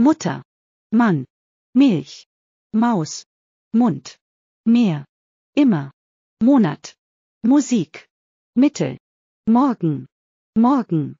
Mutter, Mann, Milch, Maus, Mund, Meer, immer, Monat, Musik, Mittel, Morgen, Morgen,